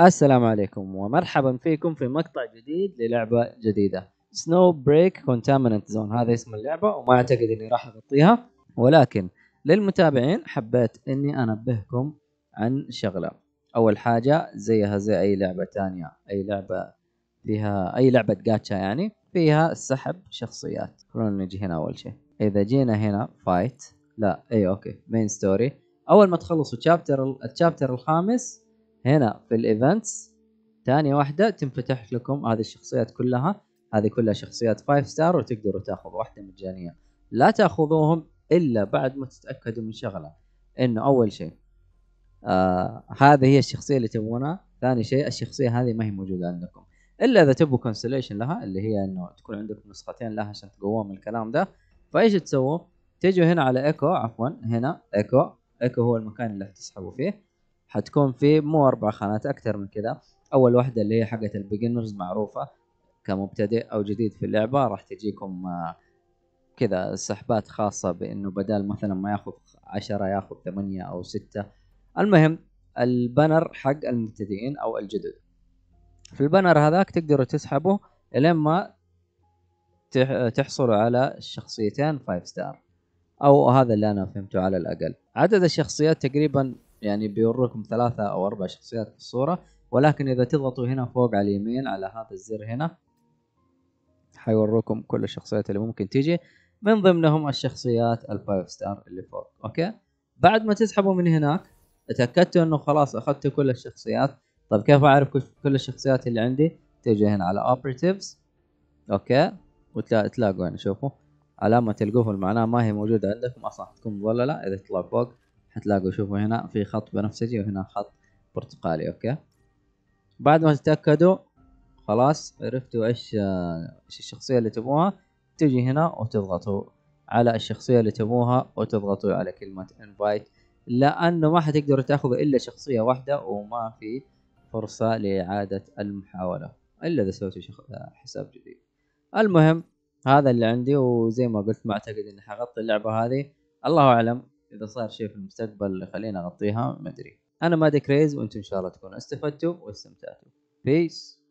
السلام عليكم ومرحبا فيكم في مقطع جديد للعبة جديدة سنو بريك كونتامينت زون هذا اسم اللعبة وما اعتقد اني راح اغطيها ولكن للمتابعين حبيت اني انبهكم عن شغلة اول حاجة زيها زي اي لعبة تانية اي لعبة فيها اي لعبة جاتشا يعني فيها سحب شخصيات خلونا نجي هنا اول شيء اذا جينا هنا فايت لا اي اوكي مين ستوري اول ما تخلصوا تشابتر التشابتر الخامس هنا في الايفنتس ثاني واحده تنفتح لكم هذه الشخصيات كلها هذه كلها شخصيات 5 ستار وتقدروا تاخذوا واحده مجانيه لا تاخذوهم الا بعد ما تتاكدوا من شغله انه اول شيء آه هذه هي الشخصيه اللي تبونها ثاني شيء الشخصيه هذه ما هي موجوده عندكم الا اذا تبوا كونسليشن لها اللي هي انه تكون عندكم نسختين لها عشان تقووها من الكلام ده فايش تسووا؟ تجوا هنا على ايكو عفوا هنا ايكو ايكو هو المكان اللي تسحبوا فيه حتكون في مو اربع خانات اكثر من كذا اول واحده اللي هي حقه البيجنرز معروفه كمبتدئ او جديد في اللعبه راح تجيكم آه، كذا سحبات خاصه بانه بدال مثلا ما ياخذ عشرة ياخذ ثمانية او ستة المهم البانر حق المبتدئين او الجدد في البانر هذاك تقدروا تسحبه لين ما تحصلوا على شخصيتين فايف ستار او هذا اللي انا فهمته على الاقل عدد الشخصيات تقريبا يعني بيوريكم ثلاثة أو أربع شخصيات في الصورة ولكن إذا تضغطوا هنا فوق على اليمين على هذا الزر هنا حيوروكم كل الشخصيات اللي ممكن تيجي من ضمنهم الشخصيات الفايف ستار اللي فوق أوكي بعد ما تسحبوا من هناك اتأكدتوا إنه خلاص أخذتوا كل الشخصيات طيب كيف أعرف كل الشخصيات اللي عندي تيجي هنا على Operatives أوكي وتلاقوا يعني شوفوا علامة القفل معناها ما هي موجودة عندكم أصلا تكون مظللة إذا تطلع فوق حتلاقوا شوفوا هنا في خط بنفسجي وهنا خط برتقالي اوكي بعد ما تتاكدوا خلاص عرفتوا ايش ايش الشخصيه اللي تبغوها تجي هنا وتضغطوا على الشخصيه اللي تبغوها وتضغطوا على كلمه انفايت لانه ما حتقدروا تاخذوا الا شخصيه واحده وما في فرصه لاعاده المحاوله الا اذا سويتوا حساب جديد المهم هذا اللي عندي وزي ما قلت ما اعتقد اني حغطي اللعبه هذه الله اعلم اذا صار شيء في المستقبل خلينا نغطيها ما ادري انا مادي كريز وانتم ان شاء الله تكونوا استفدتوا واستمتعتوا بيس